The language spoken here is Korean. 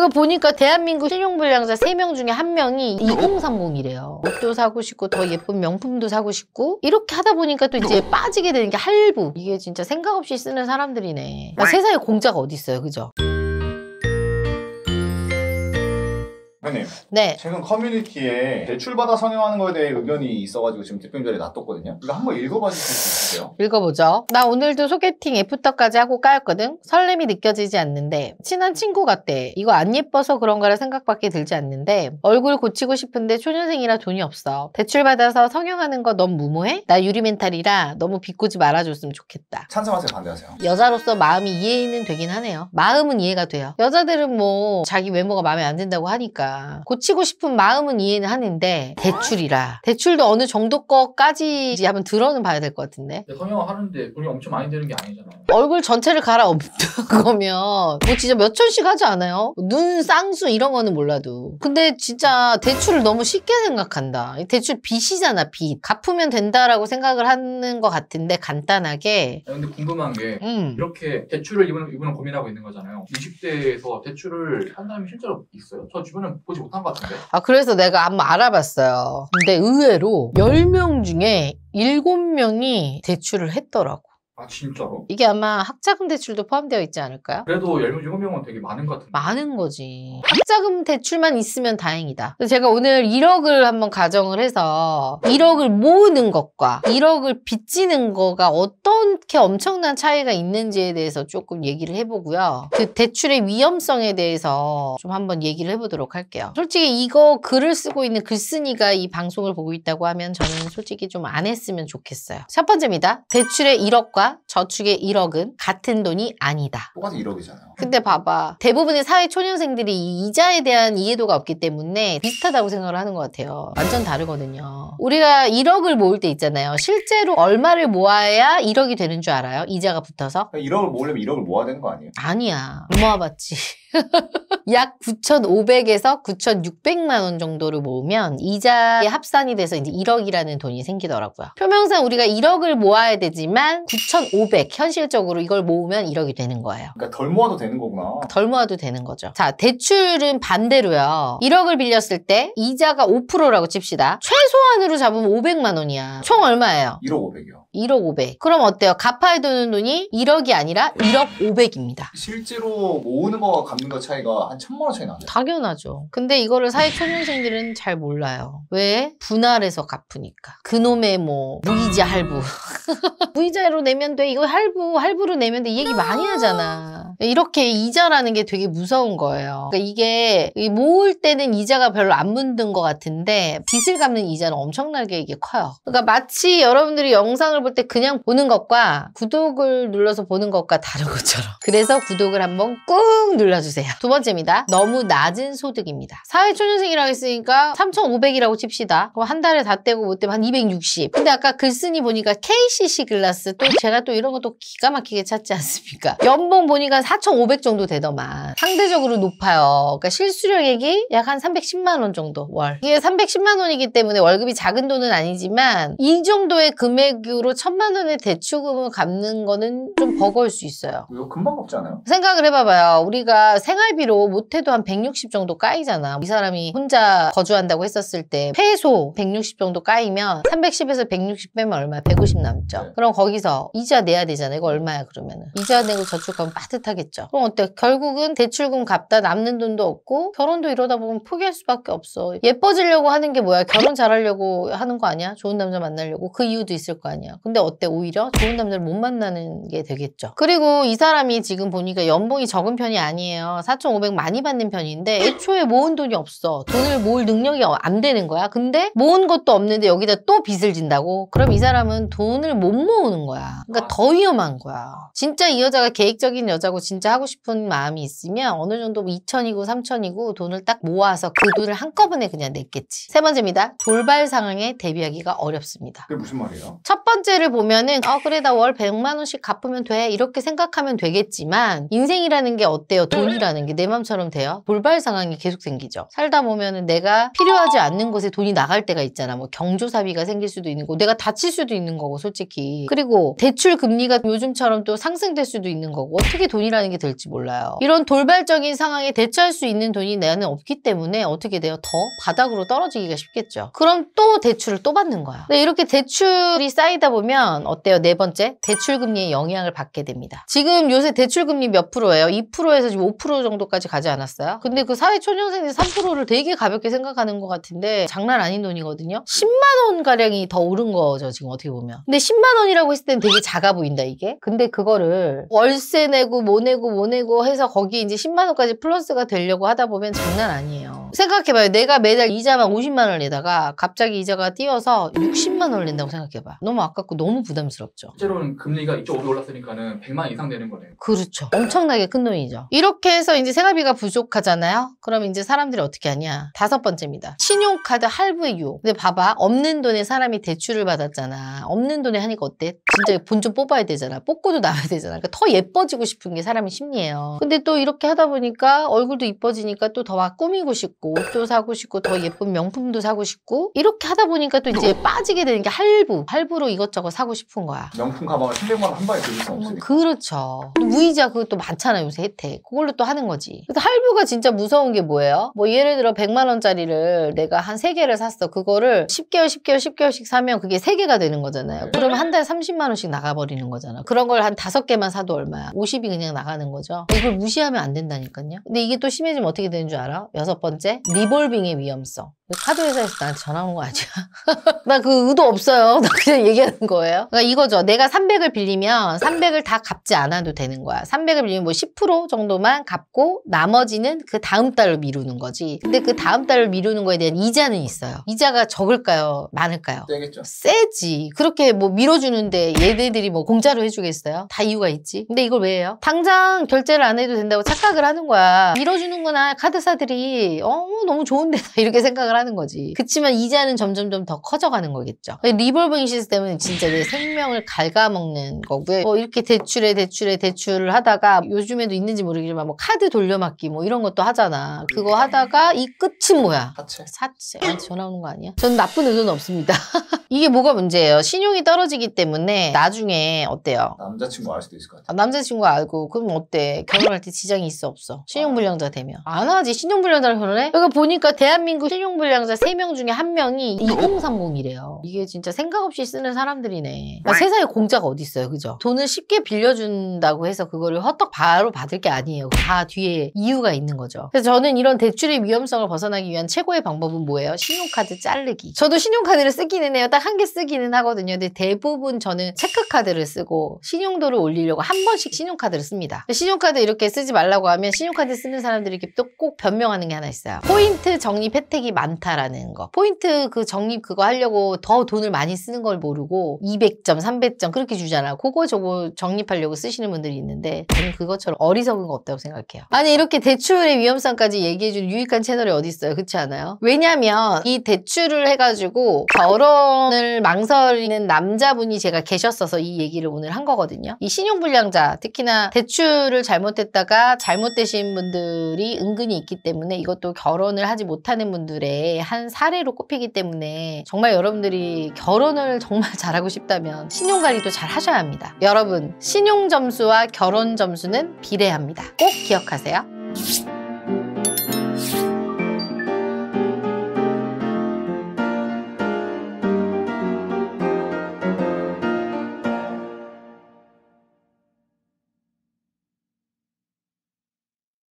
그거 보니까 대한민국 신용불량자 3명 중에 한명이 2030이래요. 옷도 사고 싶고 더 예쁜 명품도 사고 싶고 이렇게 하다 보니까 또 이제 빠지게 되는 게 할부. 이게 진짜 생각 없이 쓰는 사람들이네. 아, 세상에 공짜가 어디 있어요, 그죠? 대표님. 네. 최근 커뮤니티에 대출받아 성형하는 거에 대해 의견이 있어가지고 지금 대표님 자리에 놔뒀거든요. 이거 한번 읽어봐 주실 수 있으세요? 읽어보죠. 나 오늘도 소개팅 애프터까지 하고 까였거든. 설렘이 느껴지지 않는데 친한 친구 같대. 이거 안 예뻐서 그런거라 생각밖에 들지 않는데 얼굴 고치고 싶은데 초년생이라 돈이 없어. 대출받아서 성형하는 거 너무 무모해? 나 유리 멘탈이라 너무 비꼬지 말아줬으면 좋겠다. 찬성하세요? 반대하세요? 여자로서 마음이 이해는 되긴 하네요. 마음은 이해가 돼요. 여자들은 뭐 자기 외모가 마음에 안 든다고 하니까 고치고 싶은 마음은 이해는 하는데 대출이라 대출도 어느 정도 거까지 한번 들어는 봐야 될 것 같은데 네, 성형하는데 돈이 엄청 많이 드는 게 아니잖아요 얼굴 전체를 갈아엎는 거면 뭐 진짜 몇 천씩 하지 않아요? 눈 쌍수 이런 거는 몰라도 근데 진짜 대출을 너무 쉽게 생각한다 대출 빚이잖아 빚 갚으면 된다라고 생각을 하는 것 같은데 간단하게 아, 근데 궁금한 게 음. 이렇게 대출을 이분은, 이분은 고민하고 있는 거잖아요 20대에서 대출을 한 사람이 실제로 있어요? 저 주변에 보지 못한 것 같은데. 아, 그래서 내가 한번 알아봤어요. 근데 의외로 10명 중에 7명이 대출을 했더라고. 아 진짜로? 이게 아마 학자금 대출도 포함되어 있지 않을까요? 그래도 17명은 되게 많은 것 같은데 많은 거지. 학자금 대출만 있으면 다행이다. 제가 오늘 1억을 한번 가정을 해서 1억을 모으는 것과 1억을 빚지는 거가 어떻게 엄청난 차이가 있는지에 대해서 조금 얘기를 해보고요. 그 대출의 위험성에 대해서 좀 한번 얘기를 해보도록 할게요. 솔직히 이거 글을 쓰고 있는 글쓴이가 이 방송을 보고 있다고 하면 저는 솔직히 좀 안 했으면 좋겠어요. 첫 번째입니다. 대출의 1억과 저축의 1억은 같은 돈이 아니다. 똑같은 1억이잖아요. 근데 봐봐. 대부분의 사회 초년생들이 이자에 대한 이해도가 없기 때문에 비슷하다고 생각을 하는 것 같아요. 완전 다르거든요. 우리가 1억을 모을 때 있잖아요. 실제로 얼마를 모아야 1억이 되는 줄 알아요? 이자가 붙어서? 1억을 그러니까 모으려면 1억을 모아야 되는 거 아니에요? 아니야. 모아봤지. 약 9,500에서 9,600만 원 정도를 모으면 이자에 합산이 돼서 이제 1억이라는 돈이 생기더라고요. 표명상 우리가 1억을 모아야 되지만 9,500 현실적으로 이걸 모으면 1억이 되는 거예요. 그러니까 덜 모아도 되는 거구나. 덜 모아도 되는 거죠. 자, 대출은 반대로요. 1억을 빌렸을 때 이자가 5%라고 칩시다. 최 최소한으로 잡으면 500만 원이야. 총 얼마예요? 1억 500이요. 1억 500. 그럼 어때요? 갚아야 되는 돈이 1억이 아니라 1억 500입니다. 실제로 모으는 거와 갚는 거 차이가 한 천만 원 차이 나네요. 당연하죠. 근데 이거를 사회초년생들은 잘 몰라요. 왜? 분할해서 갚으니까. 그놈의 뭐 무이자 할부. 무이자로 내면 돼. 이거 할부, 할부로 내면 돼. 이 얘기 많이 하잖아. 이렇게 이자라는 게 되게 무서운 거예요. 그러니까 이게 모을 때는 이자가 별로 안 묻는 것 같은데 빚을 갚는 이자 이자는 엄청나게 이게 커요. 그러니까 마치 여러분들이 영상을 볼 때 그냥 보는 것과 구독을 눌러서 보는 것과 다른 것처럼 그래서 구독을 한번 꾹 눌러주세요. 두 번째입니다. 너무 낮은 소득입니다. 사회초년생이라고 했으니까 3,500이라고 칩시다. 그럼 한 달에 다 떼고 못 떼면 한 260. 근데 아까 글쓴이 보니까 KCC 글라스 또 제가 또 이런 것도 기가 막히게 찾지 않습니까? 연봉 보니까 4,500 정도 되더만 상대적으로 높아요. 그러니까 실수령액이 약 한 310만 원 정도 월. 이게 310만 원이기 때문에 월 월급이 작은 돈은 아니지만 이 정도의 금액으로 천만 원의 대출금을 갚는 거는 좀 버거울 수 있어요. 이거 금방 갚잖아요. 생각을 해봐봐요. 우리가 생활비로 못해도 한 160 정도 까이잖아. 이 사람이 혼자 거주한다고 했었을 때 최소 160 정도 까이면 310에서 160 빼면 얼마야? 150 남죠. 네. 그럼 거기서 이자 내야 되잖아요. 이거 얼마야 그러면 은 이자 내고 저축하면 빠듯하겠죠. 그럼 어때? 결국은 대출금 갚다 남는 돈도 없고 결혼도 이러다 보면 포기할 수밖에 없어. 예뻐지려고 하는 게 뭐야? 결혼 잘할려 잘하려고 하는 거 아니야? 좋은 남자 만나려고 그 이유도 있을 거 아니야. 근데 어때 오히려 좋은 남자를 못 만나는 게 되겠죠. 그리고 이 사람이 지금 보니까 연봉이 적은 편이 아니에요. 4,500 많이 받는 편인데 애초에 모은 돈이 없어. 돈을 모을 능력이 안 되는 거야. 근데 모은 것도 없는데 여기다 또 빚을 진다고? 그럼 이 사람은 돈을 못 모으는 거야. 그러니까 더 위험한 거야. 진짜 이 여자가 계획적인 여자고 진짜 하고 싶은 마음이 있으면 어느 정도 2천이고 뭐 3천이고 돈을 딱 모아서 그 돈을 한꺼번에 그냥 냈겠지. 세 번째입니다. 돌발 돌발 상황에 대비하기가 어렵습니다. 그게 무슨 말이에요? 첫 번째를 보면은 아 그래 나 월 100만 원씩 갚으면 돼 이렇게 생각하면 되겠지만 인생이라는 게 어때요? 네. 돈이라는 게 내 맘처럼 돼요? 돌발 상황이 계속 생기죠. 살다 보면은 내가 필요하지 않는 곳에 돈이 나갈 때가 있잖아. 뭐 경조사비가 생길 수도 있는 거고 내가 다칠 수도 있는 거고 솔직히 그리고 대출 금리가 요즘처럼 또 상승될 수도 있는 거고 어떻게 돈이라는 게 될지 몰라요. 이런 돌발적인 상황에 대처할 수 있는 돈이 나는 없기 때문에 어떻게 돼요? 더 바닥으로 떨어지기가 쉽겠죠. 그럼 또 대출을 또 받는 거야. 근데 이렇게 대출이 쌓이다 보면 어때요? 네 번째, 대출금리의 영향을 받게 됩니다. 지금 요새 대출금리 몇 프로예요? 2%에서 지금 5% 정도까지 가지 않았어요? 근데 그 사회초년생들이 3%를 되게 가볍게 생각하는 것 같은데 장난 아닌 돈이거든요? 10만 원가량이 더 오른 거죠, 지금 어떻게 보면. 근데 10만 원이라고 했을 땐 되게 작아 보인다, 이게. 근데 그거를 월세 내고 뭐 내고 뭐 내고 해서 거기 이제 10만 원까지 플러스가 되려고 하다 보면 장난 아니에요. 생각해봐요. 내가 매달 이자만 50만 원 내다가 갑자기 이자가 뛰어서 60만 원 낸다고 생각해봐. 너무 아깝고 너무 부담스럽죠. 실제로는 금리가 이쪽 오래 올랐으니까는 100만 이상 되는 거네요. 그렇죠. 엄청나게 큰 돈이죠. 이렇게 해서 이제 생활비가 부족하잖아요. 그럼 이제 사람들이 어떻게 하냐. 다섯 번째입니다. 신용카드 할부의 유혹. 근데 봐봐. 없는 돈에 사람이 대출을 받았잖아. 없는 돈에 하니까 어때? 진짜 본 좀 뽑아야 되잖아. 뽑고도 나와야 되잖아. 그러니까 더 예뻐지고 싶은 게 사람의 심리예요. 근데 또 이렇게 하다 보니까 얼굴도 이뻐지니까 또더막 꾸미고 싶고 싶고 옷도 사고 싶고 더 예쁜 명품도 사고 싶고 이렇게 하다 보니까 또 이제 빠지게 되는 게 할부 할부로 이것저것 사고 싶은 거야 명품 가방을 700만 원한 방에 들을 수 없으니까 그렇죠 무이자 그것도 많잖아 요새 혜택 그걸로 또 하는 거지 그래서 할부가 진짜 무서운 게 뭐예요? 뭐 예를 들어 100만 원짜리를 내가 한 3개를 샀어 그거를 10개월 10개월 10개월씩 사면 그게 3개가 되는 거잖아요 네. 그러면 한 달에 30만 원씩 나가버리는 거잖아 그런 걸한 5개만 사도 얼마야 50이 그냥 나가는 거죠 이걸 무시하면 안 된다니까요 근데 이게 또 심해지면 어떻게 되는 줄 알아? 여섯 번째 번째, 리볼빙의 위험성. 카드 회사에서 나한테 전화 온 거 아니야? 나 그 의도 없어요. 나 그냥 얘기하는 거예요. 그러니까 이거죠. 내가 300을 빌리면 300을 다 갚지 않아도 되는 거야. 300을 빌리면 뭐 10% 정도만 갚고 나머지는 그 다음 달로 미루는 거지. 근데 그 다음 달을 미루는 거에 대한 이자는 있어요. 이자가 적을까요? 많을까요? 되겠죠. 세지. 그렇게 뭐 밀어주는데 얘네들이 뭐 공짜로 해주겠어요? 다 이유가 있지. 근데 이걸 왜 해요? 당장 결제를 안 해도 된다고 착각을 하는 거야. 밀어주는구나. 카드사들이 어 너무 좋은데 이렇게 생각을 하 하는 거지. 그치만 이자는 점점점 더 커져가는 거겠죠. 리볼빙 시스템은 진짜 내 생명을 갉아먹는 거고요. 뭐 이렇게 대출에 대출에 대출을 하다가 요즘에도 있는지 모르겠지만 뭐 카드 돌려막기 뭐 이런 것도 하잖아. 그거 네. 하다가 이 끝이 뭐야? 사채. 사채. 아, 전화 오는 거 아니야? 전 나쁜 의도는 없습니다. 이게 뭐가 문제예요? 신용이 떨어지기 때문에 나중에 어때요? 남자친구 알 수도 있을 것 같아. 아, 남자친구 알고 그럼 어때? 결혼할 때 지장이 있어 없어? 신용불량자 되면 안 하지. 신용불량자를 결혼해? 그러니까 보니까 대한민국 신용불량 불량자 3명 중에 한명이 2030이래요. 어? 이게 진짜 생각 없이 쓰는 사람들이네. 그러니까 네. 세상에 공짜가 어디 있어요. 그죠? 돈을 쉽게 빌려준다고 해서 그거를 허떡 바로 받을 게 아니에요. 다 뒤에 이유가 있는 거죠. 그래서 저는 이런 대출의 위험성을 벗어나기 위한 최고의 방법은 뭐예요? 신용카드 자르기. 저도 신용카드를 쓰기는 해요. 딱 한 개 쓰기는 하거든요. 근데 대부분 저는 체크 캐시카드를 쓰고 신용도를 올리려고 한 번씩 신용카드를 씁니다. 신용카드 이렇게 쓰지 말라고 하면 신용카드 쓰는 사람들이 게또꼭 변명하는 게 하나 있어요. 포인트 적립 혜택이 많다라는 거. 포인트 그 적립 그거 하려고 더 돈을 많이 쓰는 걸 모르고 200점, 300점 그렇게 주잖아. 그거 저거 적립하려고 쓰시는 분들이 있는데 저는 그것처럼 어리석은 거 없다고 생각해요. 아니 이렇게 대출의 위험성까지 얘기해줄 유익한 채널이 어디 있어요? 그렇지 않아요? 왜냐면 하이 대출을 해가지고 결혼을 망설이는 남자분이 제가 계셨어서 이 얘기를 오늘 한 거거든요. 이 신용불량자, 특히나 대출을 잘못했다가 잘못되신 분들이 은근히 있기 때문에 이것도 결혼을 하지 못하는 분들의 한 사례로 꼽히기 때문에 정말 여러분들이 결혼을 정말 잘하고 싶다면 신용관리도 잘 하셔야 합니다. 여러분, 신용점수와 결혼점수는 비례합니다. 꼭 기억하세요.